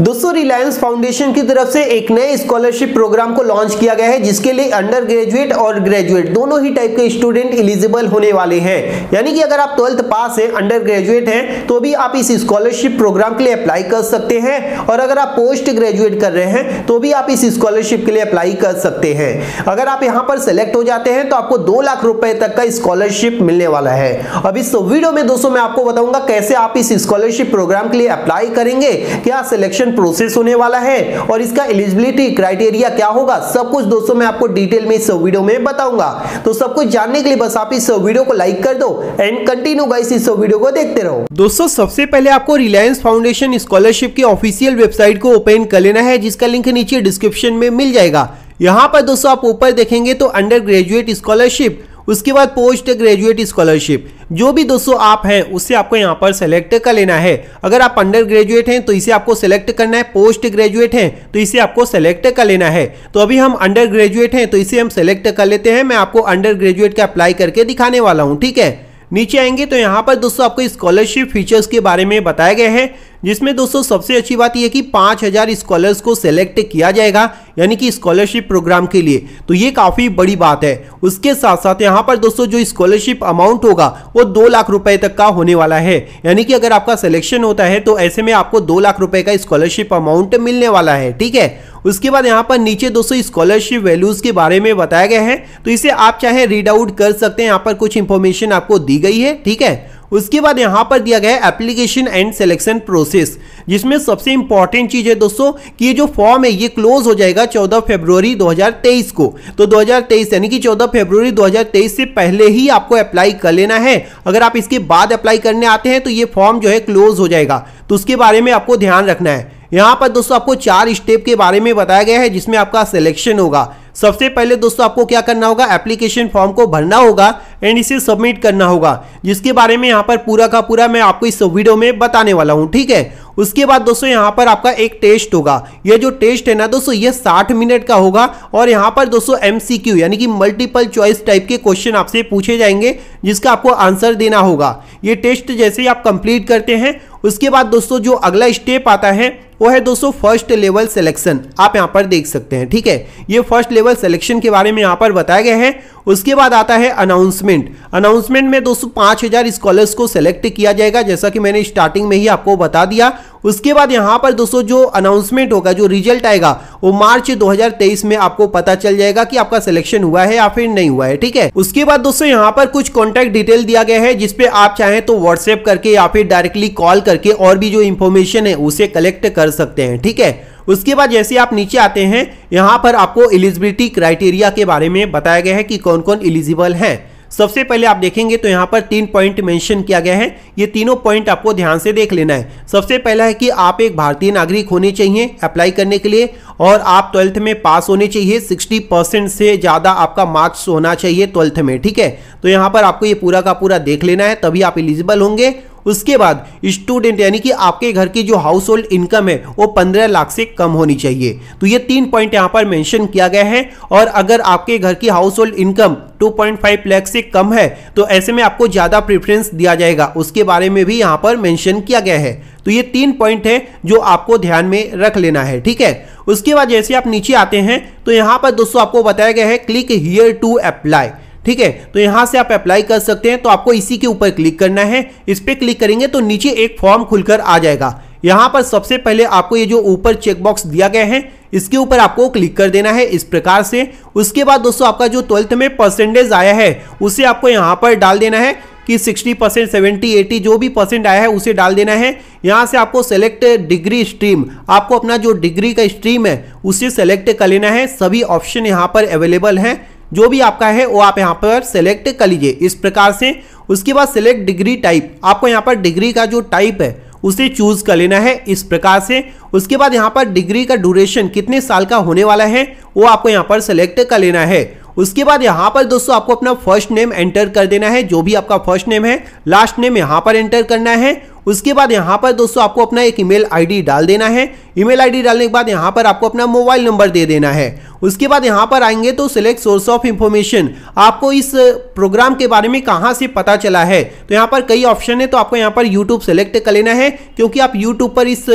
दोस्तों रिलायंस फाउंडेशन की तरफ से एक नए स्कॉलरशिप प्रोग्राम को लॉन्च किया गया है जिसके लिए अंडर ग्रेजुएट और ग्रेजुएट दोनों ही टाइप के स्टूडेंट एलिजिबल होने वाले हैं यानी कि अगर आप ट्वेल्थ पास हैं अंडर ग्रेजुएट हैं तो भी आप इस स्कॉलरशिप प्रोग्राम के लिए अप्लाई कर सकते हैं और अगर आप पोस्ट ग्रेजुएट कर रहे हैं तो भी आप इस स्कॉलरशिप के लिए अप्लाई कर सकते हैं अगर आप यहाँ पर सेलेक्ट हो जाते हैं तो आपको दो लाख रुपए तक का स्कॉलरशिप मिलने वाला है अब इस वीडियो में दोस्तों मैं आपको बताऊंगा कैसे आप इस स्कॉलरशिप प्रोग्राम के लिए अप्लाई करेंगे क्या सिलेक्शन रजिस्ट्रेशन प्रोसेस होने वाला है और इसका एलिजिबिलिटी क्राइटेरिया क्या होगा सब कुछ दोस्तों मैं आपको डिटेल में इस वीडियो में बताऊंगा तो सब कुछ जानने के लिए बस आप इस वीडियो को लाइक कर दो एंड कंटिन्यू गाइस इस वीडियो को देखते रहो दोस्तों सबसे पहले आपको रिलायंस फाउंडेशन स्कॉलरशिप की ऑफिशियल वेबसाइट को ओपन कर लेना है जिसका लिंक नीचे डिस्क्रिप्शन में मिल जाएगा यहाँ पर दोस्तों आप ऊपर देखेंगे तो अंडर ग्रेजुएट स्कॉलरशिप उसके बाद पोस्ट ग्रेजुएट स्कॉलरशिप जो भी दोस्तों आप हैं उससे आपको यहाँ पर सेलेक्ट कर लेना है अगर आप अंडर ग्रेजुएट हैं तो इसे आपको सेलेक्ट करना है पोस्ट ग्रेजुएट हैं तो इसे आपको सेलेक्ट कर लेना है तो अभी हम अंडर ग्रेजुएट हैं तो इसे हम सेलेक्ट कर लेते हैं मैं आपको अंडर ग्रेजुएट का अप्लाई करके दिखाने वाला हूँ ठीक है नीचे आएंगे तो यहाँ पर दोस्तों आपको स्कॉलरशिप फीचर्स के बारे में बताया गया है जिसमें दोस्तों सबसे अच्छी बात यह कि 5000 स्कॉलर्स को सेलेक्ट किया जाएगा यानी कि स्कॉलरशिप प्रोग्राम के लिए तो ये काफ़ी बड़ी बात है उसके साथ साथ यहाँ पर दोस्तों जो स्कॉलरशिप अमाउंट होगा वो दो लाख रुपए तक का होने वाला है यानी कि अगर आपका सिलेक्शन होता है तो ऐसे में आपको दो लाख रुपए का स्कॉलरशिप अमाउंट मिलने वाला है ठीक है उसके बाद यहाँ पर नीचे दोस्तों स्कॉलरशिप वैल्यूज के बारे में बताया गया है तो इसे आप चाहे रीड आउट कर सकते हैं यहाँ पर कुछ इंफॉर्मेशन आपको दी गई है ठीक है उसके बाद यहाँ पर दिया गया है एप्लीकेशन एंड सिलेक्शन प्रोसेस जिसमें सबसे इंपॉर्टेंट चीज़ है दोस्तों कि ये जो फॉर्म है ये क्लोज हो जाएगा 14 फरवरी 2023 को तो 2023 यानी कि 14 फरवरी 2023 से पहले ही आपको अप्लाई कर लेना है अगर आप इसके बाद अप्लाई करने आते हैं तो ये फॉर्म जो है क्लोज हो जाएगा तो उसके बारे में आपको ध्यान रखना है यहाँ पर दोस्तों आपको चार स्टेप के बारे में बताया गया है जिसमें आपका सिलेक्शन होगा सबसे पहले दोस्तों आपको क्या करना होगा एप्लीकेशन फॉर्म को भरना होगा एंड इसे सबमिट करना होगा जिसके बारे में यहाँ पर पूरा का पूरा मैं आपको इस वीडियो में बताने वाला हूँ ठीक है उसके बाद दोस्तों यहाँ पर आपका एक टेस्ट होगा ये जो टेस्ट है ना दोस्तों ये 60 मिनट का होगा और यहाँ पर दोस्तों एम यानी कि मल्टीपल चॉइस टाइप के क्वेश्चन आपसे पूछे जाएंगे जिसका आपको आंसर देना होगा ये टेस्ट जैसे ही आप कंप्लीट करते हैं उसके बाद दोस्तों जो अगला स्टेप आता है वो है दोस्तों फर्स्ट लेवल सिलेक्शन आप यहाँ पर देख सकते हैं ठीक है ये फर्स्ट लेवल सिलेक्शन के बारे में यहाँ पर बताया गया है उसके बाद आता है अनाउंसमेंट अनाउंसमेंट में दोस्तों पांच हज़ार स्कॉलर्स को सेलेक्ट किया जाएगा जैसा कि मैंने स्टार्टिंग में ही आपको बता दिया उसके बाद यहाँ पर दोस्तों जो अनाउंसमेंट होगा जो रिजल्ट आएगा वो मार्च 2023 में आपको पता चल जाएगा कि आपका सिलेक्शन हुआ है या फिर नहीं हुआ है ठीक है उसके बाद दोस्तों यहाँ पर कुछ कॉन्टैक्ट डिटेल दिया गया है जिसपे आप चाहें तो व्हाट्सएप करके या फिर डायरेक्टली कॉल करके और भी जो इंफॉर्मेशन है उसे कलेक्ट कर सकते हैं ठीक है उसके बाद जैसे आप नीचे आते हैं यहाँ पर आपको एलिजिबिलिटी क्राइटेरिया के बारे में बताया गया है कि कौन कौन एलिजिबल है सबसे पहले आप देखेंगे तो यहाँ पर तीन पॉइंट मेंशन किया गया है ये तीनों पॉइंट आपको ध्यान से देख लेना है सबसे पहला है कि आप एक भारतीय नागरिक होने चाहिए अप्लाई करने के लिए और आप ट्वेल्थ में पास होने चाहिए 60 परसेंट से ज़्यादा आपका मार्क्स होना चाहिए ट्वेल्थ में ठीक है तो यहाँ पर आपको ये पूरा का पूरा देख लेना है तभी आप एलिजिबल होंगे उसके बाद स्टूडेंट यानी कि आपके घर की जो हाउस होल्ड इनकम है वो पंद्रह लाख से कम होनी चाहिए तो ये तीन पॉइंट यहाँ पर मैंशन किया गया है और अगर आपके घर की हाउस होल्ड इनकम 2.5 लाख से कम है तो ऐसे में आपको ज़्यादा प्रेफरेंस दिया जाएगा उसके बारे में भी यहाँ पर मेंशन किया गया है तो ये तीन पॉइंट है जो आपको ध्यान में रख लेना है ठीक है उसके बाद जैसे आप नीचे आते हैं तो यहाँ पर दोस्तों आपको बताया गया है क्लिक हियर टू अप्लाई ठीक है तो यहां से आप अप्लाई कर सकते हैं तो आपको इसी के ऊपर क्लिक करना है इस पर क्लिक करेंगे तो नीचे एक फॉर्म खुलकर आ जाएगा यहां पर सबसे पहले आपको ये जो ऊपर चेकबॉक्स दिया गया है इसके ऊपर आपको क्लिक कर देना है इस प्रकार से उसके बाद दोस्तों आपका जो ट्वेल्थ में परसेंटेज आया है उसे आपको यहां पर डाल देना है कि 60 परसेंट सेवेंटी एटी जो भी परसेंट आया है उसे डाल देना है यहाँ से आपको सेलेक्ट डिग्री स्ट्रीम आपको अपना जो डिग्री का स्ट्रीम है उसे सेलेक्ट कर लेना है सभी ऑप्शन यहाँ पर अवेलेबल हैं जो भी आपका है वो आप यहाँ पर सेलेक्ट कर लीजिए इस प्रकार से उसके बाद सेलेक्ट डिग्री टाइप आपको यहाँ पर डिग्री का जो टाइप है उसे चूज कर लेना है इस प्रकार से उसके बाद यहाँ पर डिग्री का ड्यूरेशन कितने साल का होने वाला है वो आपको यहाँ पर सेलेक्ट कर लेना है उसके बाद यहाँ पर दोस्तों आपको अपना फर्स्ट नेम एंटर कर देना है जो भी आपका फर्स्ट नेम है लास्ट नेम यहाँ पर एंटर करना है उसके बाद यहाँ पर दोस्तों आपको अपना एक ईमेल आईडी डाल देना है ईमेल आईडी डालने के बाद यहाँ पर आपको अपना मोबाइल नंबर दे देना है उसके बाद यहाँ पर आएंगे तो सिलेक्ट सोर्स ऑफ इंफॉर्मेशन आपको इस प्रोग्राम के बारे में कहाँ से पता चला है तो यहाँ पर कई ऑप्शन है तो आपको यहाँ पर यूट्यूब सेलेक्ट कर लेना है क्योंकि आप यूट्यूब पर इस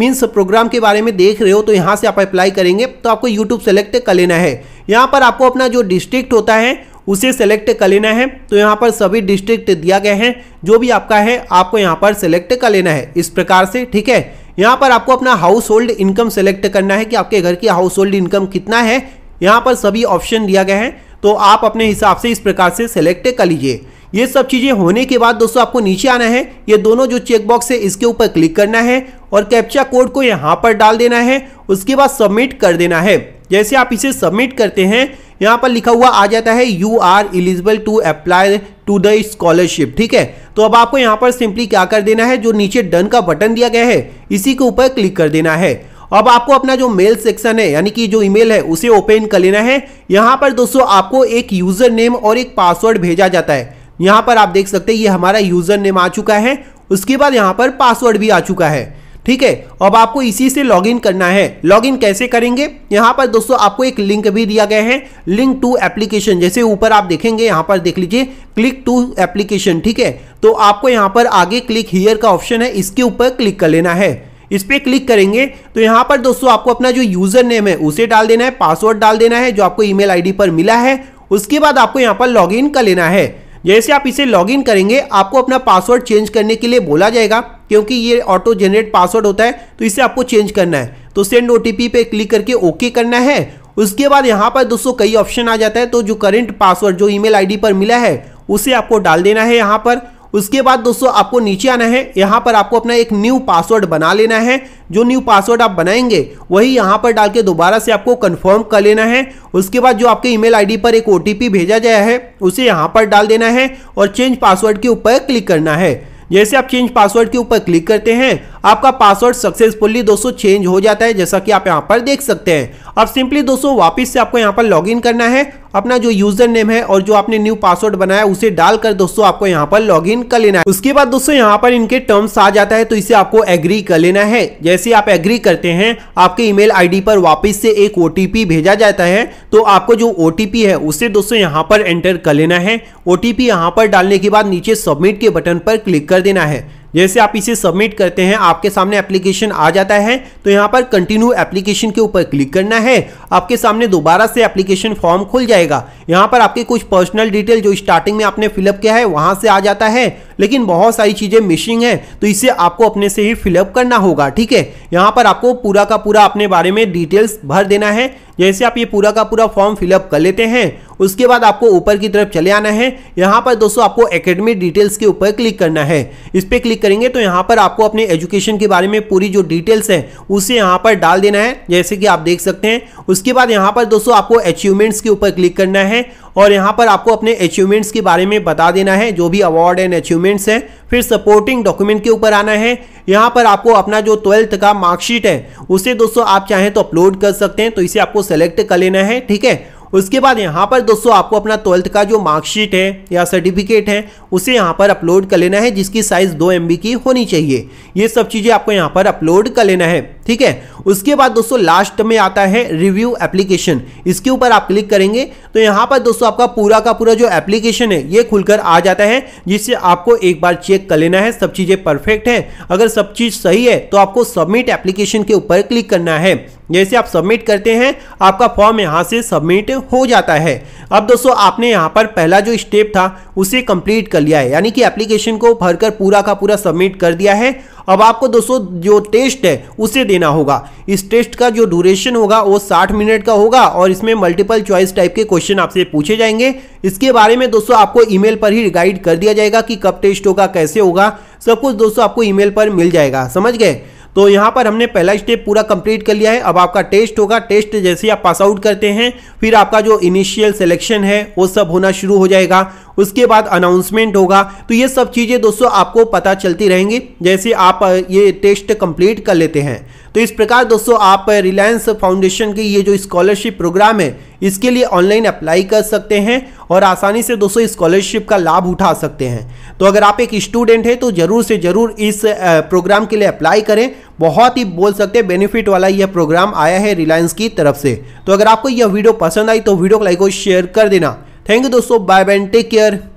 मीन्स प्रोग्राम के बारे में देख रहे हो तो यहाँ से आप अप्लाई करेंगे तो आपको यूट्यूब सेलेक्ट कर लेना है यहाँ पर आपको अपना जो डिस्ट्रिक्ट होता है उसे सेलेक्ट कर लेना है तो यहाँ पर सभी डिस्ट्रिक्ट दिया गया है जो भी आपका है आपको यहाँ पर सेलेक्ट कर लेना है इस प्रकार से ठीक है यहाँ पर आपको अपना हाउस होल्ड इनकम सेलेक्ट करना है कि आपके घर की हाउस होल्ड इनकम कितना है यहाँ पर सभी ऑप्शन दिया गया है तो आप अपने हिसाब से इस प्रकार से सेलेक्ट कर लीजिए ये सब चीज़ें होने के बाद दोस्तों आपको नीचे आना है ये दोनों जो चेकबॉक्स है इसके ऊपर क्लिक करना है और कैप्चा कोड को यहाँ पर डाल देना है उसके बाद सबमिट कर देना है जैसे आप इसे सबमिट करते हैं यहाँ पर लिखा हुआ आ जाता है you are eligible to apply to the scholarship ठीक है तो अब आपको यहाँ पर सिंपली क्या कर देना है जो नीचे डन का बटन दिया गया है इसी के ऊपर क्लिक कर देना है अब आपको अपना जो मेल सेक्शन है यानी कि जो ईमेल है उसे ओपन कर लेना है यहाँ पर दोस्तों आपको एक यूजर नेम और एक पासवर्ड भेजा जाता है यहाँ पर आप देख सकते हैं ये हमारा यूजर नेम आ चुका है उसके बाद यहाँ पर पासवर्ड भी आ चुका है ठीक है अब आपको इसी से लॉगिन करना है लॉगिन कैसे करेंगे यहाँ पर दोस्तों आपको एक लिंक भी दिया गया है लिंक टू एप्लीकेशन जैसे ऊपर आप देखेंगे यहाँ पर देख लीजिए क्लिक टू एप्लीकेशन ठीक है तो आपको यहाँ पर आगे क्लिक हियर का ऑप्शन है इसके ऊपर क्लिक कर लेना है इस पर क्लिक करेंगे तो यहाँ पर दोस्तों आपको अपना जो यूज़र नेम है उसे डाल देना है पासवर्ड डाल देना है जो आपको ई मेल पर मिला है उसके बाद आपको यहाँ पर इन कर लेना है जैसे आप इसे लॉगिन करेंगे आपको अपना पासवर्ड चेंज करने के लिए बोला जाएगा क्योंकि ये ऑटो जनरेट पासवर्ड होता है तो इसे आपको चेंज करना है तो सेंड ओ पे क्लिक करके ओके करना है उसके बाद यहाँ पर दोस्तों कई ऑप्शन आ जाता है तो जो करेंट पासवर्ड जो ईमेल आईडी पर मिला है उसे आपको डाल देना है यहाँ पर उसके बाद दोस्तों आपको नीचे आना है यहाँ पर आपको अपना एक न्यू पासवर्ड बना लेना है जो न्यू पासवर्ड आप बनाएंगे वही यहाँ पर डाल के दोबारा से आपको कंफर्म कर लेना है उसके बाद जो आपके ईमेल आईडी पर एक ओ भेजा गया है उसे यहाँ पर डाल देना है और चेंज पासवर्ड के ऊपर क्लिक करना है जैसे आप चेंज पासवर्ड के ऊपर क्लिक करते हैं आपका पासवर्ड सक्सेसफुली दोस्तों चेंज हो जाता है जैसा कि आप यहाँ पर देख सकते हैं अब सिंपली दोस्तों वापस से आपको यहाँ पर लॉगिन करना है अपना जो यूजर नेम है और जो आपने न्यू पासवर्ड बनाया उसे डालकर दोस्तों आपको यहाँ पर लॉगिन कर लेना है उसके बाद दोस्तों यहाँ पर इनके टर्म्स आ जाता है तो इसे आपको एग्री कर लेना है जैसे आप एग्री करते हैं आपके ईमेल आईडी पर वापस से एक ओटीपी भेजा जाता है तो आपको जो ओटीपी है उसे दोस्तों यहाँ पर एंटर कर लेना है ओटीपी यहाँ पर डालने के बाद नीचे सबमिट के बटन पर क्लिक कर देना है जैसे आप इसे सबमिट करते हैं आपके सामने एप्लीकेशन आ जाता है तो यहाँ पर कंटिन्यू एप्लीकेशन के ऊपर क्लिक करना है आपके सामने दोबारा से एप्लीकेशन फॉर्म खुल जाएगा यहाँ पर आपके कुछ पर्सनल डिटेल जो स्टार्टिंग में आपने फिलअप किया है वहाँ से आ जाता है लेकिन बहुत सारी चीज़ें मिसिंग है तो इसे आपको अपने से ही फिलअप करना होगा ठीक है यहाँ पर आपको पूरा का पूरा अपने बारे में डिटेल्स भर देना है जैसे आप ये पूरा का पूरा फॉर्म फिलअप कर लेते हैं उसके बाद आपको ऊपर की तरफ चले आना है यहाँ पर दोस्तों आपको एकेडमी डिटेल्स के ऊपर क्लिक करना है इस पर क्लिक करेंगे तो यहाँ पर आपको अपने एजुकेशन के बारे में पूरी जो डिटेल्स है उसे यहाँ पर डाल देना है जैसे कि आप देख सकते हैं उसके बाद यहाँ पर दोस्तों आपको अचीवमेंट्स के ऊपर क्लिक करना है और यहाँ पर आपको अपने अचीवमेंट्स के बारे में बता देना है जो भी अवार्ड एंड अचीवमेंट्स हैं फिर सपोर्टिंग डॉक्यूमेंट के ऊपर आना है यहाँ पर आपको अपना जो ट्वेल्थ का मार्कशीट है उसे दोस्तों आप चाहें तो अपलोड कर सकते हैं तो इसे आपको सेलेक्ट कर लेना है ठीक है उसके बाद यहाँ पर दोस्तों आपको अपना ट्वेल्थ का जो मार्कशीट है या सर्टिफिकेट है उसे यहाँ पर अपलोड कर लेना है जिसकी साइज़ दो एम की होनी चाहिए ये सब चीज़ें आपको यहाँ पर अपलोड कर लेना है ठीक है उसके बाद दोस्तों लास्ट में आता है रिव्यू एप्लीकेशन इसके ऊपर आप क्लिक करेंगे तो यहाँ पर दोस्तों आपका पूरा का पूरा जो एप्लीकेशन है ये खुलकर आ जाता है जिससे आपको एक बार चेक कर लेना है सब चीज़ें परफेक्ट है अगर सब चीज़ सही है तो आपको सबमिट एप्लीकेशन के ऊपर क्लिक करना है जैसे आप सबमिट करते हैं आपका फॉर्म यहाँ से सबमिट हो जाता है अब दोस्तों आपने यहाँ पर पहला जो स्टेप था उसे कंप्लीट कर लिया है यानी कि एप्लीकेशन को भरकर पूरा का पूरा सबमिट कर दिया है अब आपको दोस्तों जो टेस्ट है उसे देना होगा इस टेस्ट का जो ड्यूरेशन होगा वो 60 मिनट का होगा और इसमें मल्टीपल चॉइस टाइप के क्वेश्चन आपसे पूछे जाएंगे इसके बारे में दोस्तों आपको ईमेल पर ही गाइड कर दिया जाएगा कि कब टेस्ट होगा कैसे होगा सब कुछ दोस्तों आपको ई पर मिल जाएगा समझ गए तो यहाँ पर हमने पहला स्टेप पूरा कंप्लीट कर लिया है अब आपका टेस्ट होगा टेस्ट जैसे आप पास आउट करते हैं फिर आपका जो इनिशियल सिलेक्शन है वो सब होना शुरू हो जाएगा उसके बाद अनाउंसमेंट होगा तो ये सब चीज़ें दोस्तों आपको पता चलती रहेंगी जैसे आप ये टेस्ट कंप्लीट कर लेते हैं तो इस प्रकार दोस्तों आप रिलायंस फाउंडेशन की ये जो स्कॉलरशिप प्रोग्राम है इसके लिए ऑनलाइन अप्लाई कर सकते हैं और आसानी से दोस्तों स्कॉलरशिप का लाभ उठा सकते हैं तो अगर आप एक स्टूडेंट हैं तो ज़रूर से ज़रूर इस प्रोग्राम के लिए अप्लाई करें बहुत ही बोल सकते हैं बेनिफिट वाला यह प्रोग्राम आया है रिलायंस की तरफ से तो अगर आपको यह वीडियो पसंद आई तो वीडियो को लाइक और शेयर कर देना थैंक यू दोस्तों बाय बाय टेक केयर